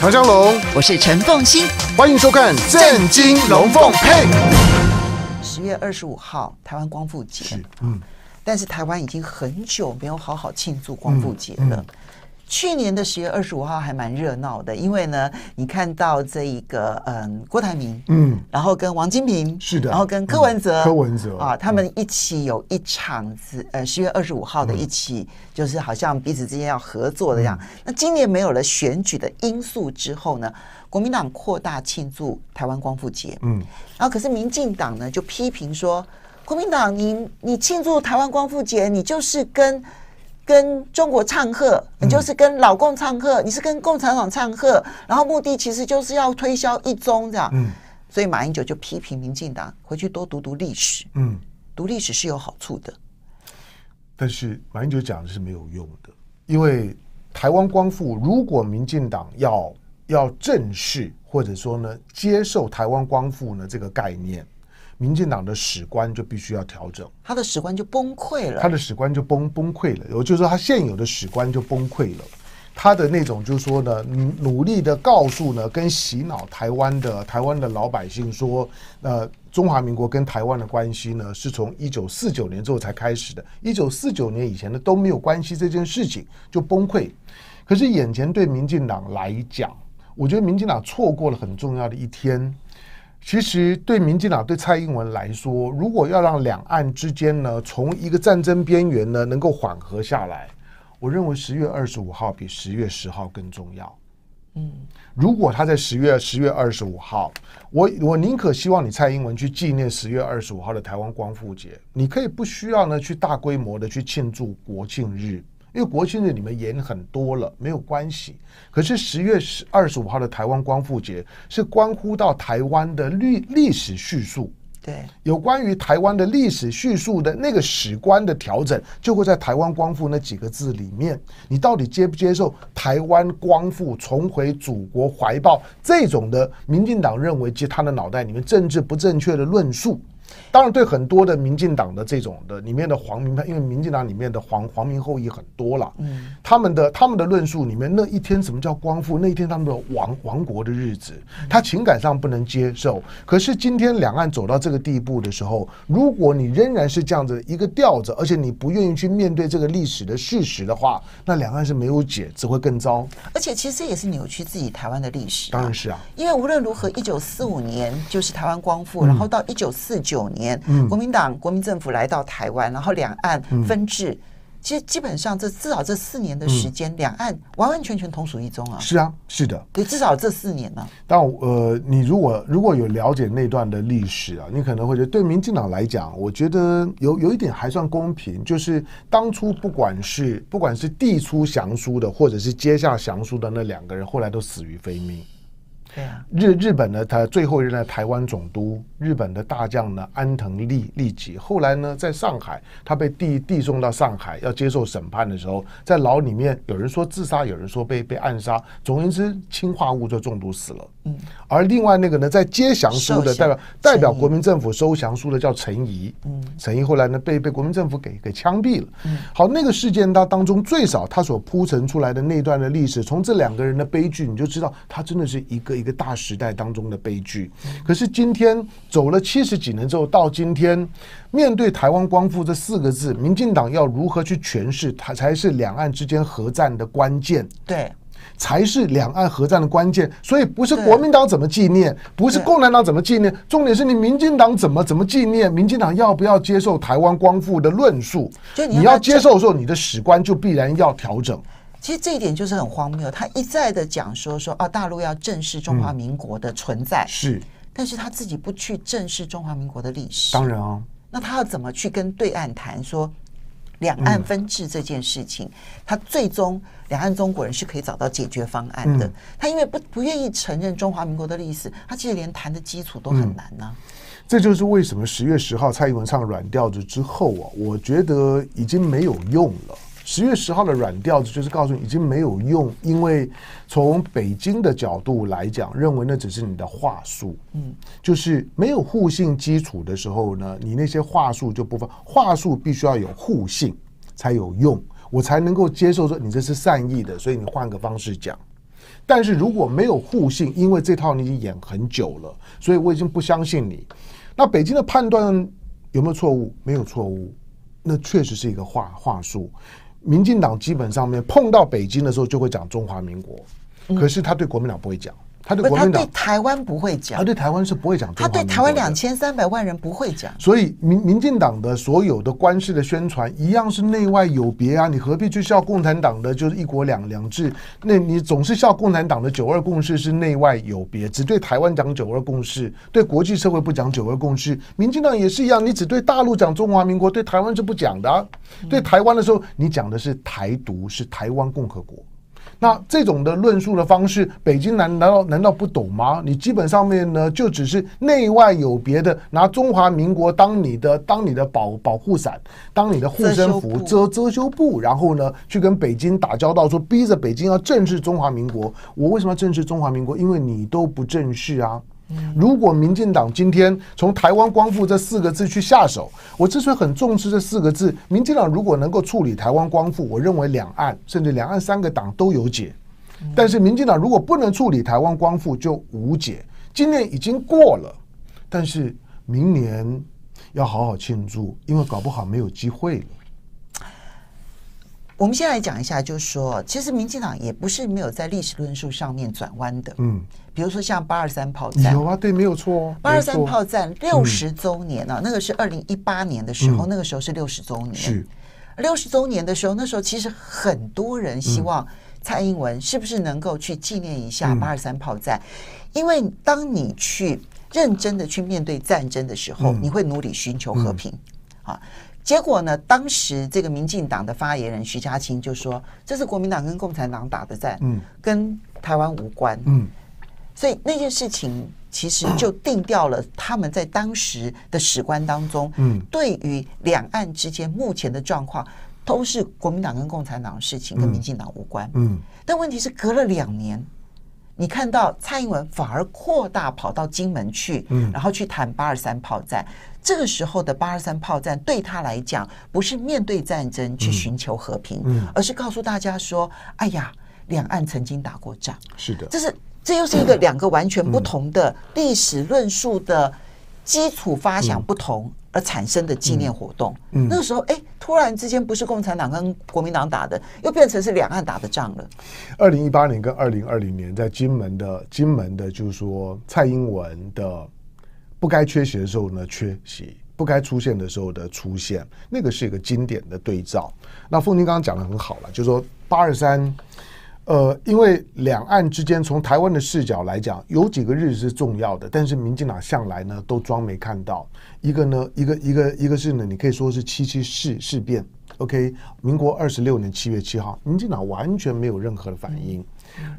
唐江龙，我是陈凤欣，欢迎收看《震惊龙凤配》。十月二十五号，台湾光复节。嗯，但是台湾已经很久没有好好庆祝光复节了。去年的十月二十五号还蛮热闹的，因为呢，你看到这一个嗯，郭台铭，嗯，然后跟王金平是的，然后跟柯文哲，柯文哲啊，他们一起有一场子，呃，十月二十五号的，一起就是好像彼此之间要合作的样。那今年没有了选举的因素之后呢，国民党扩大庆祝台湾光复节，嗯，然后可是民进党呢就批评说，国民党你你庆祝台湾光复节，你就是跟。跟中国唱和，你就是跟老共唱和，你是跟共产党唱和，然后目的其实就是要推销一中，这样。嗯，所以马英九就批评民进党回去多读读历史。嗯，读历史是有好处的，但是马英九讲的是没有用的，因为台湾光复，如果民进党要要正视或者说呢接受台湾光复呢这个概念。民进党的史观就必须要调整，他的史观就崩溃了，他的史观就崩崩溃了，也就是说他现有的史观就崩溃了，他的那种就是说呢，努力的告诉呢，跟洗脑台湾的台湾的老百姓说，呃，中华民国跟台湾的关系呢，是从一九四九年之后才开始的，一九四九年以前呢都没有关系，这件事情就崩溃。可是眼前对民进党来讲，我觉得民进党错过了很重要的一天。其实对民进党对蔡英文来说，如果要让两岸之间呢，从一个战争边缘呢，能够缓和下来，我认为十月二十五号比十月十号更重要。嗯，如果他在十月十月二十五号，我我宁可希望你蔡英文去纪念十月二十五号的台湾光复节，你可以不需要呢去大规模的去庆祝国庆日。因为国庆日你们演很多了，没有关系。可是十月十二十五号的台湾光复节是关乎到台湾的历历史叙述，对，有关于台湾的历史叙述的那个史观的调整，就会在台湾光复那几个字里面，你到底接不接受台湾光复重回祖国怀抱这种的？民进党认为，即他的脑袋里面政治不正确的论述。当然，对很多的民进党的这种的里面的黄民派，因为民进党里面的黄黄民后裔很多了，嗯，他们的他们的论述里面那一天什么叫光复那一天他们的亡亡国的日子，他情感上不能接受。可是今天两岸走到这个地步的时候，如果你仍然是这样子一个调子，而且你不愿意去面对这个历史的事实的话，那两岸是没有解，只会更糟。而且其实这也是扭曲自己台湾的历史。当然是啊，因为无论如何，一九四五年就是台湾光复，然后到一九四九年。年，国民党国民政府来到台湾，然后两岸分治。其实基本上这至少这四年的时间，两岸完完全全同属一宗啊。是啊，是的。对，至少这四年呢。但呃，你如果如果有了解那段的历史啊，你可能会觉得，对民进党来讲，我觉得有有一点还算公平，就是当初不管是不管是递出降书的，或者是接下降书的那两个人，后来都死于非命。日日本呢，他最后一任台湾总督，日本的大将呢安藤利利吉，后来呢在上海，他被递递送到上海要接受审判的时候，在牢里面有人说自杀，有人说被被暗杀，总而言之，氰化物就中毒死了。而另外那个呢，在接降书的代表代表国民政府收降书的叫陈仪，陈仪后来呢被被国民政府给给枪毙了。好，那个事件当当中最少他所铺陈出来的那段的历史，从这两个人的悲剧，你就知道他真的是一个一个大时代当中的悲剧。可是今天走了七十几年之后，到今天面对“台湾光复”这四个字，民进党要如何去诠释，它才是两岸之间合战的关键。对。才是两岸核战的关键，所以不是国民党怎么纪念，不是共产党怎么纪念，重点是你民进党怎么怎么纪念，民进党要不要接受台湾光复的论述？就你要接受的时候，你的史观就必然要调整。其实这一点就是很荒谬，他一再的讲说说啊，大陆要正视中华民国的存在是，但是他自己不去正视中华民国的历史，当然啊，那他要怎么去跟对岸谈说？两岸分治这件事情，他最终两岸中国人是可以找到解决方案的。他因为不不愿意承认中华民国的历史，他其实连谈的基础都很难呢。这就是为什么十月十号蔡英文唱软调子之后啊，我觉得已经没有用了。十月十号的软调子就是告诉你已经没有用，因为从北京的角度来讲，认为那只是你的话术，嗯，就是没有互信基础的时候呢，你那些话术就不放，话术必须要有互信才有用，我才能够接受说你这是善意的，所以你换个方式讲。但是如果没有互信，因为这套你已经演很久了，所以我已经不相信你。那北京的判断有没有错误？没有错误，那确实是一个话话术。民进党基本上面碰到北京的时候就会讲中华民国，可是他对国民党不会讲。他对国民党、台湾不会讲，他对台湾是不会讲。他对台湾两千三百万人不会讲。所以民民进党的所有的官式的宣传一样是内外有别啊！你何必去笑共产党的就是一国两两制？那你总是笑共产党的九二共识是内外有别，只对台湾讲九二共识，对国际社会不讲九二共识。民进党也是一样，你只对大陆讲中华民国，对台湾是不讲的。对台湾的时候，你讲的是台独，是台湾共和国。那这种的论述的方式，北京难难道难道不懂吗？你基本上面呢，就只是内外有别的，拿中华民国当你的当你的保保护伞，当你的护身符遮遮羞布，然后呢去跟北京打交道，说逼着北京要正视中华民国。我为什么要正视中华民国？因为你都不正视啊。如果民进党今天从“台湾光复”这四个字去下手，我之所以很重视这四个字，民进党如果能够处理台湾光复，我认为两岸甚至两岸三个党都有解。但是民进党如果不能处理台湾光复，就无解。今年已经过了，但是明年要好好庆祝，因为搞不好没有机会了。我们先来讲一下，就是说，其实民进党也不是没有在历史论述上面转弯的。嗯，比如说像八二三炮战，有啊，对，没有错。八二三炮战六十周年啊，那个是二零一八年的时候，那个时候是六十周年。是。六十周年的时候，那时候其实很多人希望蔡英文是不是能够去纪念一下八二三炮战，因为当你去认真的去面对战争的时候，你会努力寻求和平。啊！结果呢？当时这个民进党的发言人徐家清就说：“这是国民党跟共产党打的战，嗯，跟台湾无关，嗯。所以那件事情其实就定掉了他们在当时的史观当中，嗯，对于两岸之间目前的状况，都是国民党跟共产党的事情，跟民进党无关，嗯。但问题是，隔了两年，你看到蔡英文反而扩大跑到金门去，嗯，然后去谈八二三炮战。”这个时候的八二三炮战对他来讲，不是面对战争去寻求和平，而是告诉大家说：“哎呀，两岸曾经打过仗。”是的，这是这又是一个 两个完全不同的历史论述的基础发想不同而产生的纪念活动。那个时候，哎，突然之间不是共产党跟国民党打的，又变成是两岸打的仗了。二零一八年跟二零二零年在金门的金门的，就是说蔡英文的。不该缺席的时候呢缺席，不该出现的时候的出现，那个是一个经典的对照。那凤麟刚刚讲的很好了，就说八二三，呃，因为两岸之间从台湾的视角来讲，有几个日子是重要的，但是民进党向来呢都装没看到。一个呢，一个一个一个是呢，你可以说是七七事事变，OK，民国二十六年七月七号，民进党完全没有任何的反应。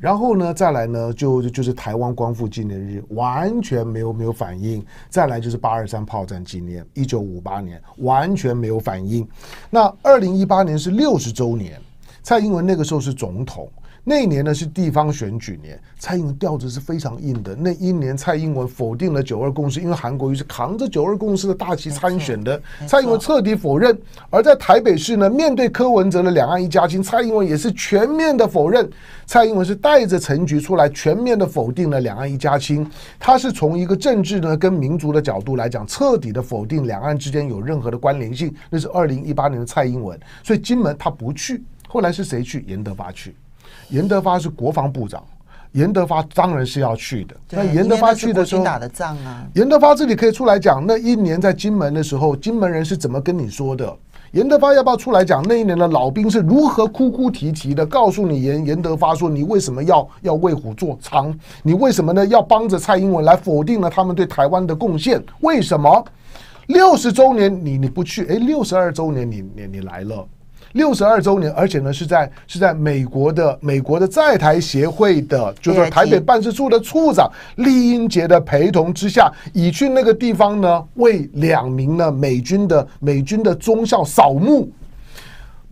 然后呢，再来呢，就就是台湾光复纪念日，完全没有没有反应。再来就是八二三炮战纪念，一九五八年，完全没有反应。那二零一八年是六十周年，蔡英文那个时候是总统。那一年呢是地方选举年，蔡英文调子是非常硬的。那一年蔡英文否定了九二共识，因为韩国瑜是扛着九二共识的大旗参选的。蔡英文彻底否认。而在台北市呢，面对柯文哲的两岸一家亲，蔡英文也是全面的否认。蔡英文是带着陈菊出来全面的否定了两岸一家亲。他是从一个政治呢跟民族的角度来讲，彻底的否定两岸之间有任何的关联性。那是二零一八年的蔡英文，所以金门他不去。后来是谁去？严德发去。严德发是国防部长，严德发当然是要去的。那严德发去的时候打的仗啊，严德发这里可以出来讲，那一年在金门的时候，金门人是怎么跟你说的？严德发要不要出来讲那一年的老兵是如何哭哭啼啼的告诉你？严严德发说你为什么要要为虎作伥？你为什么呢？要帮着蔡英文来否定了他们对台湾的贡献？为什么六十周年你你不去？哎，六十二周年你你你来了？六十二周年，而且呢，是在是在美国的美国的在台协会的，就是台北办事处的处长李英杰的陪同之下，已去那个地方呢，为两名呢美军的美军的中校扫墓。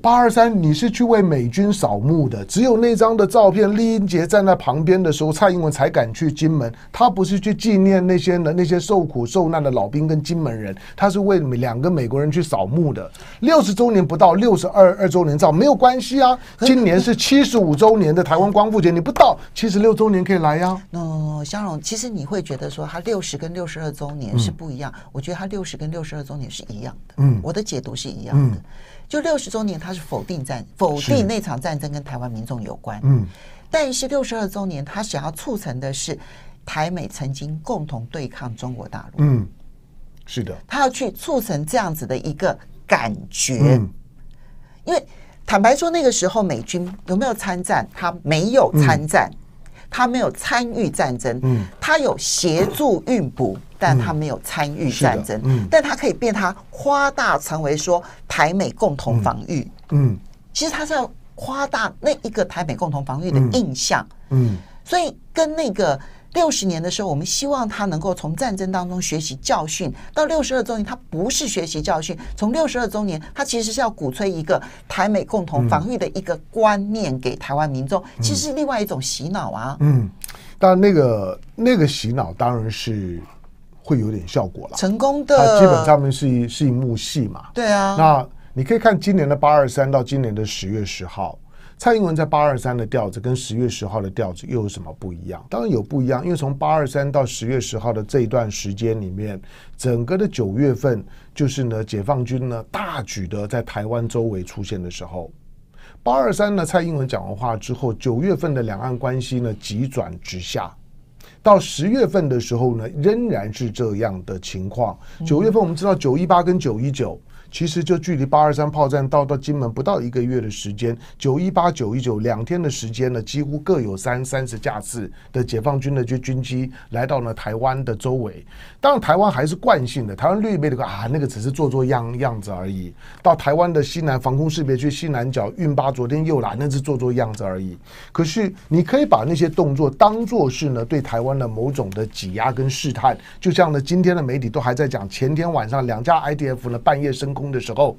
八二三，你是去为美军扫墓的？只有那张的照片，李英杰站在旁边的时候，蔡英文才敢去金门。他不是去纪念那些的那些受苦受难的老兵跟金门人，他是为两个美国人去扫墓的。六十周年不到，六十二二周年照没有关系啊。今年是七十五周年的台湾光复节，你不到七十六周年可以来呀。嗯，香龙，其实你会觉得说他六十跟六十二周年是不一样，我觉得他六十跟六十二周年是一样的。嗯，我的解读是一样的。就六十周年，他是否定战，否定那场战争跟台湾民众有关。嗯，但是六十二周年，他想要促成的是台美曾经共同对抗中国大陆。嗯，是的，他要去促成这样子的一个感觉。因为坦白说，那个时候美军有没有参战？他没有参战。他没有参与战争，他有协助运补，但他没有参与战争，但他可以变他夸大成为说台美共同防御。嗯，其实他是要夸大那一个台美共同防御的印象。嗯，所以跟那个。六十年的时候，我们希望他能够从战争当中学习教训。到六十二周年，他不是学习教训，从六十二周年，他其实是要鼓吹一个台美共同防御的一个观念给台湾民众，其实是另外一种洗脑啊。嗯，但那个那个洗脑当然是会有点效果了，成功的。它基本上面是一是一幕戏嘛。对啊。那你可以看今年的八二三到今年的十月十号。蔡英文在八二三的调子跟十月十号的调子又有什么不一样？当然有不一样，因为从八二三到十月十号的这一段时间里面，整个的九月份就是呢，解放军呢大举的在台湾周围出现的时候，八二三呢蔡英文讲完话之后，九月份的两岸关系呢急转直下。到十月份的时候呢，仍然是这样的情况。九月份我们知道九一八跟九一九，其实就距离八二三炮战到到金门不到一个月的时间。九一八、九一九两天的时间呢，几乎各有三三十架次的解放军的军军机来到了台湾的周围。当然，台湾还是惯性的，台湾绿媒的啊，那个只是做做样样子而已。到台湾的西南防空识别区西南角运八昨天又来，那是做做样子而已。可是你可以把那些动作当做是呢，对台湾。的某种的挤压跟试探，就像呢，今天的媒体都还在讲，前天晚上两架 IDF 呢半夜升空的时候，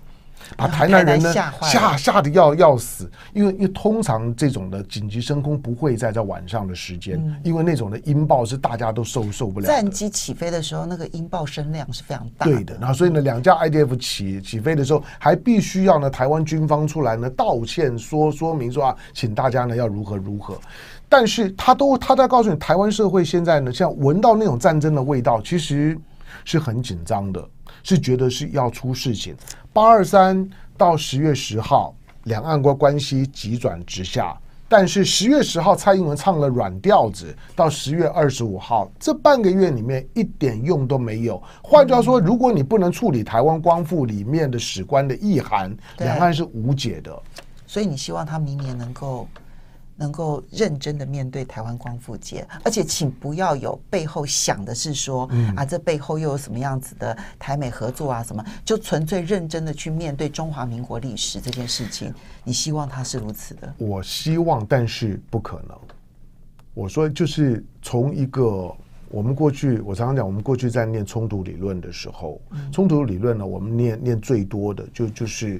把台南人呢吓吓得要要死，因为因为通常这种的紧急升空不会在在晚上的时间，因为那种的音爆是大家都受受不了。战机起飞的时候，那个音爆声量是非常大。对的，然后所以呢，两架 IDF 起起飞的时候，还必须要呢台湾军方出来呢道歉说说明，说啊，请大家呢要如何如何。但是他都他在告诉你，台湾社会现在呢，像闻到那种战争的味道，其实是很紧张的，是觉得是要出事情。八二三到十月十号，两岸国关系急转直下。但是十月十号，蔡英文唱了软调子，到十月二十五号，这半个月里面一点用都没有。换句话说，如果你不能处理台湾光复里面的史官的意涵，两岸是无解的。所以你希望他明年能够。能够认真的面对台湾光复节，而且请不要有背后想的是说啊，这背后又有什么样子的台美合作啊什么？就纯粹认真的去面对中华民国历史这件事情，你希望它是如此的？我希望，但是不可能。我说就是从一个我们过去，我常常讲我们过去在念冲突理论的时候，冲突理论呢，我们念念最多的就就是。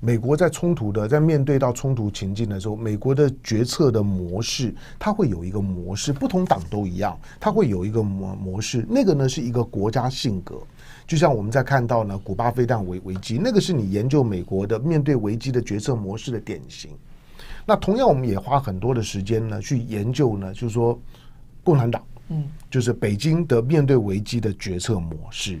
美国在冲突的，在面对到冲突情境的时候，美国的决策的模式，它会有一个模式，不同党都一样，它会有一个模模式。那个呢，是一个国家性格。就像我们在看到呢，古巴飞弹危危机，那个是你研究美国的面对危机的决策模式的典型。那同样，我们也花很多的时间呢，去研究呢，就是说共产党，嗯，就是北京的面对危机的决策模式。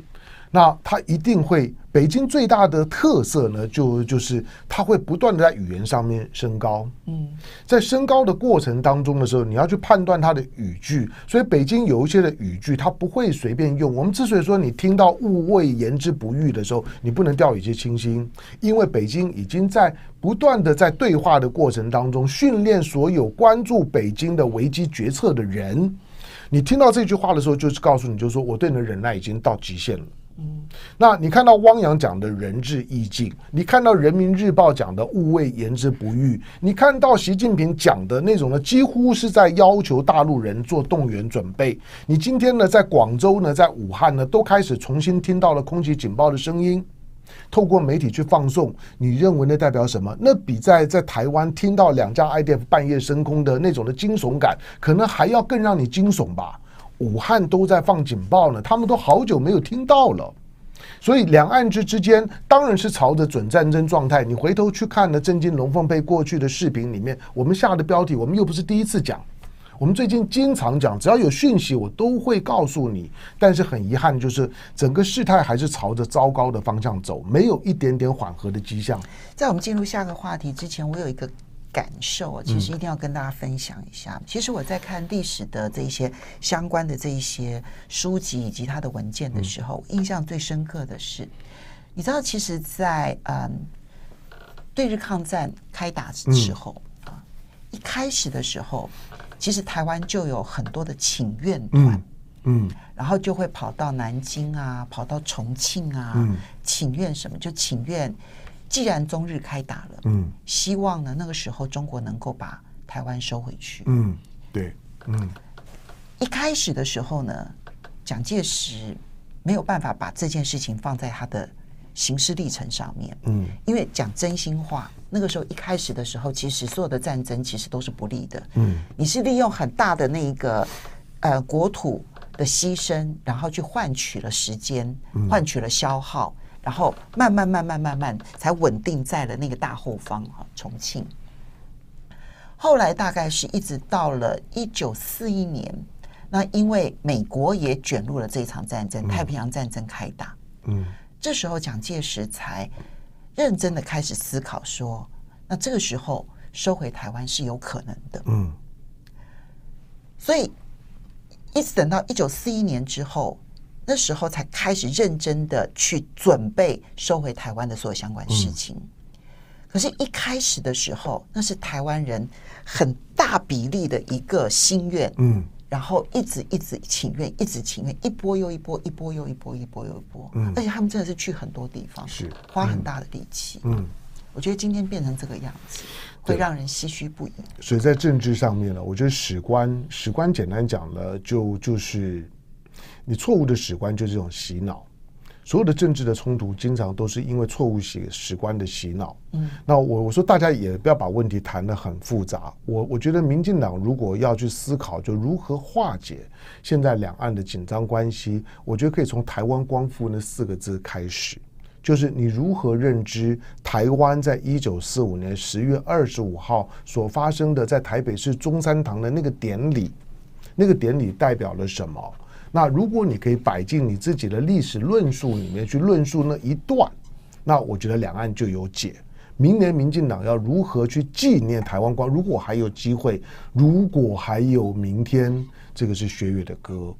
那它一定会，北京最大的特色呢，就就是它会不断的在语言上面升高。嗯，在升高的过程当中的时候，你要去判断它的语句。所以北京有一些的语句，它不会随便用。我们之所以说你听到“勿谓言之不欲”的时候，你不能掉以轻心，因为北京已经在不断的在对话的过程当中训练所有关注北京的危机决策的人。你听到这句话的时候，就是告诉你，就是说我对你的忍耐已经到极限了。嗯，那你看到汪洋讲的仁至义尽，你看到人民日报讲的勿谓言之不预，你看到习近平讲的那种呢，几乎是在要求大陆人做动员准备。你今天呢，在广州呢，在武汉呢，都开始重新听到了空气警报的声音，透过媒体去放送。你认为那代表什么？那比在在台湾听到两架 IDF 半夜升空的那种的惊悚感，可能还要更让你惊悚吧？武汉都在放警报呢，他们都好久没有听到了，所以两岸之之间当然是朝着准战争状态。你回头去看呢，《震惊龙凤被过去的视频里面，我们下的标题，我们又不是第一次讲，我们最近经常讲，只要有讯息我都会告诉你。但是很遗憾，就是整个事态还是朝着糟糕的方向走，没有一点点缓和的迹象。在我们进入下个话题之前，我有一个。感受其实一定要跟大家分享一下。其实我在看历史的这一些相关的这一些书籍以及它的文件的时候，印象最深刻的是，你知道，其实，在嗯，对日抗战开打的时候啊，一开始的时候，其实台湾就有很多的请愿团，嗯，然后就会跑到南京啊，跑到重庆啊，请愿什么，就请愿。既然中日开打了，嗯，希望呢，那个时候中国能够把台湾收回去。嗯，对，嗯，一开始的时候呢，蒋介石没有办法把这件事情放在他的行事历程上面。嗯，因为讲真心话，那个时候一开始的时候，其实所有的战争其实都是不利的。嗯，你是利用很大的那一个呃国土的牺牲，然后去换取了时间，换取了消耗。然后慢慢慢慢慢慢才稳定在了那个大后方哈重庆，后来大概是一直到了一九四一年，那因为美国也卷入了这场战争，太平洋战争开打，嗯，这时候蒋介石才认真的开始思考说，那这个时候收回台湾是有可能的，嗯，所以一直等到一九四一年之后。那时候才开始认真的去准备收回台湾的所有相关事情。可是，一开始的时候，那是台湾人很大比例的一个心愿。嗯，然后一直一直请愿，一直请愿，一波又一波，一波又一波，一波又一波。嗯，而且他们真的是去很多地方，是花很大的力气。嗯，我觉得今天变成这个样子，会让人唏嘘不已。所以，在政治上面呢，我觉得史观，史观简单讲呢，就就是。你错误的史观就是这种洗脑，所有的政治的冲突经常都是因为错误史史观的洗脑。嗯，那我我说大家也不要把问题谈得很复杂。我我觉得民进党如果要去思考，就如何化解现在两岸的紧张关系，我觉得可以从“台湾光复”那四个字开始，就是你如何认知台湾在一九四五年十月二十五号所发生的在台北市中山堂的那个典礼，那个典礼代表了什么？那如果你可以摆进你自己的历史论述里面去论述那一段，那我觉得两岸就有解。明年民进党要如何去纪念台湾光？如果还有机会，如果还有明天，这个是学月的歌。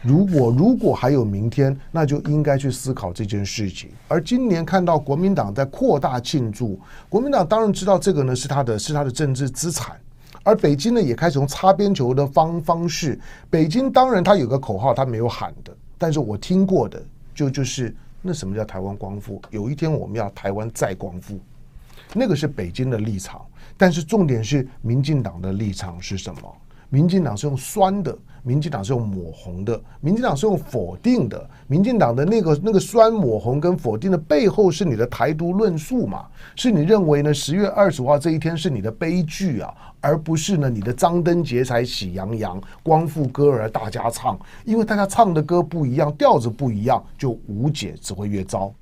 如果如果还有明天，那就应该去思考这件事情。而今年看到国民党在扩大庆祝，国民党当然知道这个呢是他的，是他的政治资产。而北京呢，也开始用擦边球的方方式。北京当然，他有个口号，他没有喊的，但是我听过的就就是那什么叫台湾光复？有一天我们要台湾再光复，那个是北京的立场。但是重点是，民进党的立场是什么？民进党是用酸的。民进党是用抹红的，民进党是用否定的，民进党的那个那个酸抹红跟否定的背后是你的台独论述嘛？是你认为呢十月二十五号这一天是你的悲剧啊，而不是呢你的张灯结彩喜洋洋，光复歌儿大家唱，因为大家唱的歌不一样，调子不一样，就无解，只会越糟。